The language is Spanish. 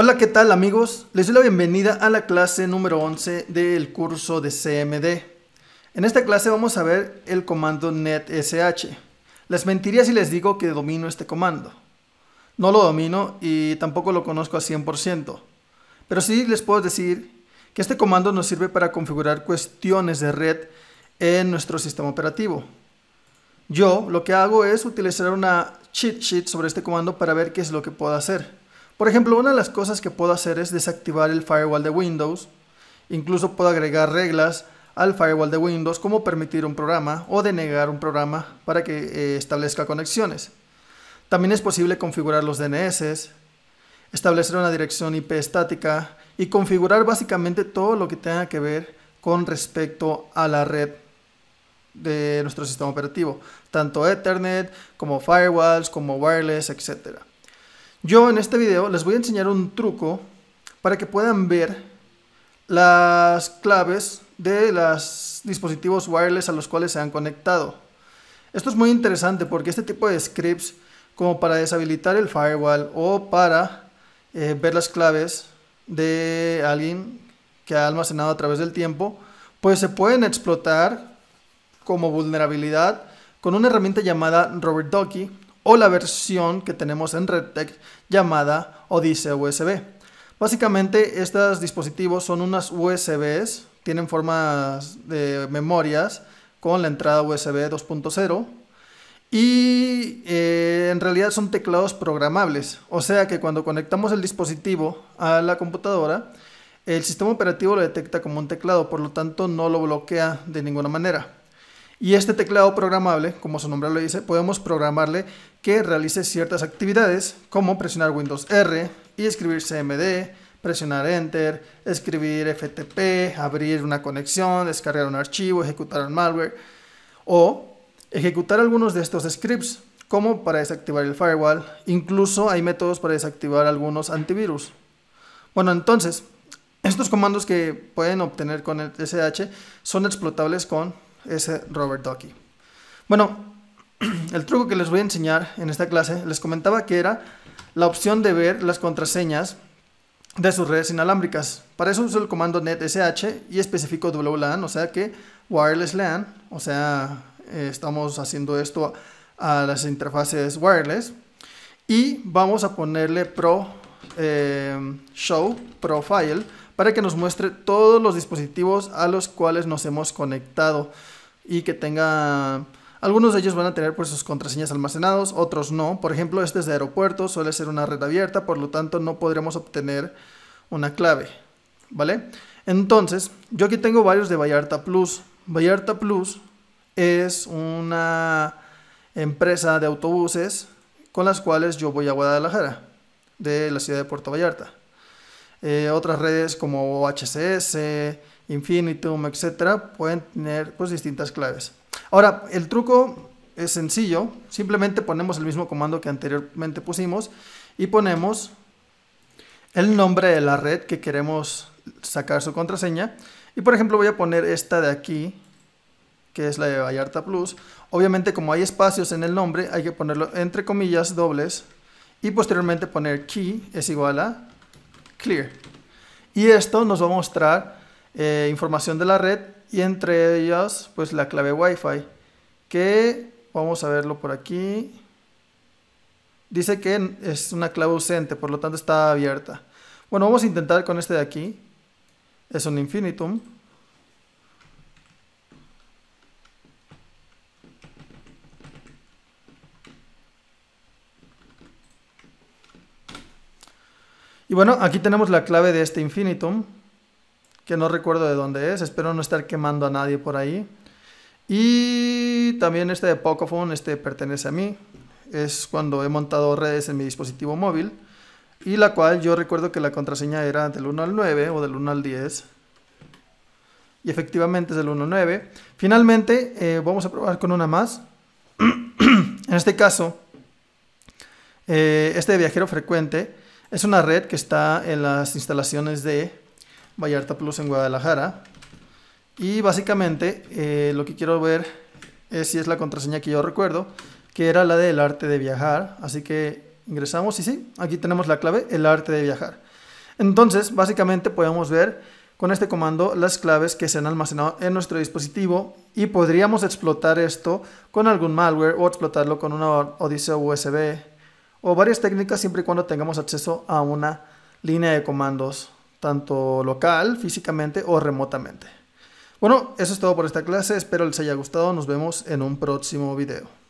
Hola, ¿qué tal amigos? Les doy la bienvenida a la clase número 11 del curso de CMD. En esta clase vamos a ver el comando netsh. Les mentiría si les digo que domino este comando. No lo domino y tampoco lo conozco a 100%, pero sí les puedo decir que este comando nos sirve para configurar cuestiones de red en nuestro sistema operativo. Yo lo que hago es utilizar una cheat sheet sobre este comando para ver qué es lo que puedo hacer. Por ejemplo, una de las cosas que puedo hacer es desactivar el firewall de Windows. Incluso puedo agregar reglas al firewall de Windows como permitir un programa o denegar un programa para que eh, establezca conexiones. También es posible configurar los DNS, establecer una dirección IP estática y configurar básicamente todo lo que tenga que ver con respecto a la red de nuestro sistema operativo, tanto Ethernet como firewalls, como wireless, etcétera. Yo en este video les voy a enseñar un truco para que puedan ver las claves de los dispositivos wireless a los cuales se han conectado. Esto es muy interesante porque este tipo de scripts como para deshabilitar el firewall o para eh, ver las claves de alguien que ha almacenado a través del tiempo, pues se pueden explotar como vulnerabilidad con una herramienta llamada Robert Ducky o la versión que tenemos en RedTech llamada Odisea USB. Básicamente estos dispositivos son unas USBs, tienen formas de memorias con la entrada USB 2.0 y eh, en realidad son teclados programables, o sea que cuando conectamos el dispositivo a la computadora, el sistema operativo lo detecta como un teclado, por lo tanto no lo bloquea de ninguna manera. Y este teclado programable, como su nombre lo dice, podemos programarle que realice ciertas actividades como presionar Windows R y escribir CMD, presionar Enter, escribir FTP, abrir una conexión, descargar un archivo, ejecutar un malware o ejecutar algunos de estos scripts como para desactivar el firewall. Incluso hay métodos para desactivar algunos antivirus. Bueno, entonces, estos comandos que pueden obtener con el SH son explotables con ese Robert Ducky. Bueno, el truco que les voy a enseñar en esta clase, les comentaba que era la opción de ver las contraseñas de sus redes inalámbricas. Para eso uso el comando netsh y especifico WLAN, o sea que wireless LAN, o sea, eh, estamos haciendo esto a, las interfaces wireless. Y vamos a ponerle pro eh, show profile para que nos muestre todos los dispositivos a los cuales nos hemos conectado y que tenga... Algunos de ellos van a tener pues sus contraseñas almacenados, otros no. Por ejemplo, este es de aeropuerto, suele ser una red abierta, por lo tanto no podremos obtener una clave, ¿vale? Entonces, yo aquí tengo varios de Vallarta Plus. Vallarta Plus es una empresa de autobuses con las cuales yo voy a Guadalajara, de la ciudad de Puerto Vallarta. Eh, otras redes como HCS, infinitum, etcétera, pueden tener pues distintas claves. Ahora, el truco es sencillo, simplemente ponemos el mismo comando que anteriormente pusimos y ponemos el nombre de la red que queremos sacar su contraseña. Y por ejemplo voy a poner esta de aquí, que es la de Vallarta Plus. Obviamente como hay espacios en el nombre, hay que ponerlo entre comillas dobles y posteriormente poner key es igual a clear. Y esto nos va a mostrar eh, información de la red y entre ellas pues la clave Wi-Fi que vamos a verlo por aquí. Dice que es una clave ausente, por lo tanto está abierta. Bueno, vamos a intentar con este de aquí. Es un infinitum. Y bueno, aquí tenemos la clave de este infinitum que no recuerdo de dónde es, espero no estar quemando a nadie por ahí. Y también este de Pocophone, este pertenece a mí, es cuando he montado redes en mi dispositivo móvil y la cual yo recuerdo que la contraseña era del 1 al 9 o del 1 al 10 y efectivamente es del 1 al 9. Finalmente eh, vamos a probar con una más. en este caso, eh, este de viajero frecuente es una red que está en las instalaciones de Vallarta Plus en Guadalajara. Y básicamente eh, lo que quiero ver es si es la contraseña que yo recuerdo, que era la del arte de viajar. Así que ingresamos y sí, aquí tenemos la clave, el arte de viajar. Entonces, básicamente podemos ver con este comando las claves que se han almacenado en nuestro dispositivo y podríamos explotar esto con algún malware o explotarlo con una odisea USB o varias técnicas siempre y cuando tengamos acceso a una línea de comandos tanto local, físicamente o remotamente. Bueno, eso es todo por esta clase, espero les haya gustado, nos vemos en un próximo video.